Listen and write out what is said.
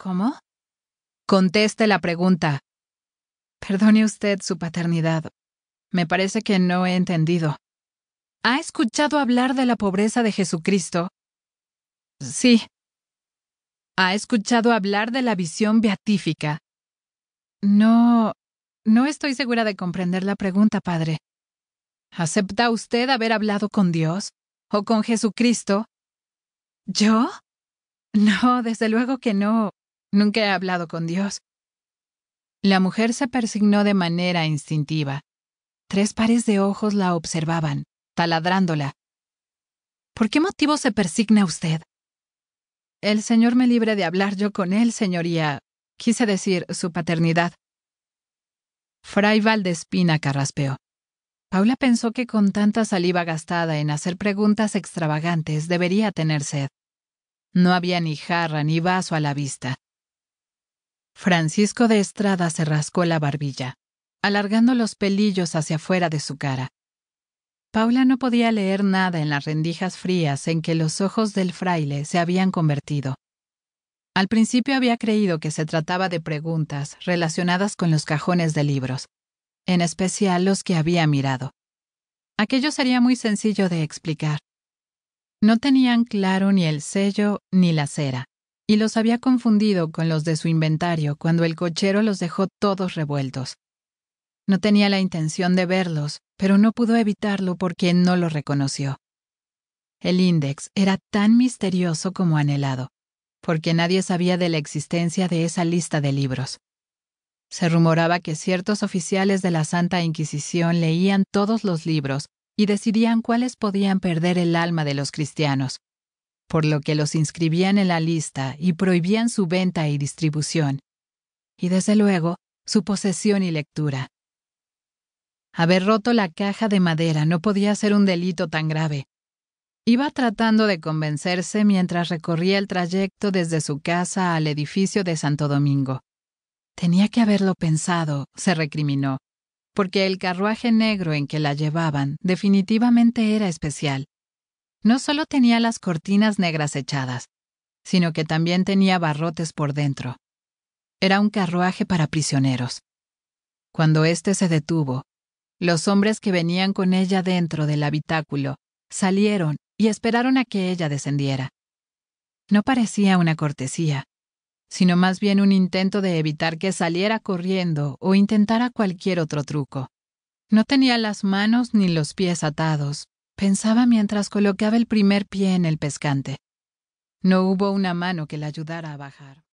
¿Cómo? Conteste la pregunta. Perdone usted su paternidad. Me parece que no he entendido. ¿Ha escuchado hablar de la pobreza de Jesucristo? Sí. ¿Ha escuchado hablar de la visión beatífica? No. No estoy segura de comprender la pregunta, padre. ¿Acepta usted haber hablado con Dios o con Jesucristo? ¿Yo? No, desde luego que no. Nunca he hablado con Dios. La mujer se persignó de manera instintiva. Tres pares de ojos la observaban, taladrándola. ¿Por qué motivo se persigna usted? El Señor me libre de hablar yo con él, señoría. Quise decir su paternidad. Fray Valdespina carraspeó. Paula pensó que con tanta saliva gastada en hacer preguntas extravagantes debería tener sed. No había ni jarra ni vaso a la vista. Francisco de Estrada se rascó la barbilla, alargando los pelillos hacia afuera de su cara. Paula no podía leer nada en las rendijas frías en que los ojos del fraile se habían convertido. Al principio había creído que se trataba de preguntas relacionadas con los cajones de libros, en especial los que había mirado. Aquello sería muy sencillo de explicar. No tenían claro ni el sello ni la cera y los había confundido con los de su inventario cuando el cochero los dejó todos revueltos. No tenía la intención de verlos, pero no pudo evitarlo porque no lo reconoció. El índice era tan misterioso como anhelado, porque nadie sabía de la existencia de esa lista de libros. Se rumoraba que ciertos oficiales de la Santa Inquisición leían todos los libros y decidían cuáles podían perder el alma de los cristianos, por lo que los inscribían en la lista y prohibían su venta y distribución, y desde luego su posesión y lectura. Haber roto la caja de madera no podía ser un delito tan grave. Iba tratando de convencerse mientras recorría el trayecto desde su casa al edificio de Santo Domingo. Tenía que haberlo pensado, se recriminó, porque el carruaje negro en que la llevaban definitivamente era especial. No solo tenía las cortinas negras echadas, sino que también tenía barrotes por dentro. Era un carruaje para prisioneros. Cuando éste se detuvo, los hombres que venían con ella dentro del habitáculo salieron y esperaron a que ella descendiera. No parecía una cortesía, sino más bien un intento de evitar que saliera corriendo o intentara cualquier otro truco. No tenía las manos ni los pies atados, pensaba mientras colocaba el primer pie en el pescante. No hubo una mano que la ayudara a bajar.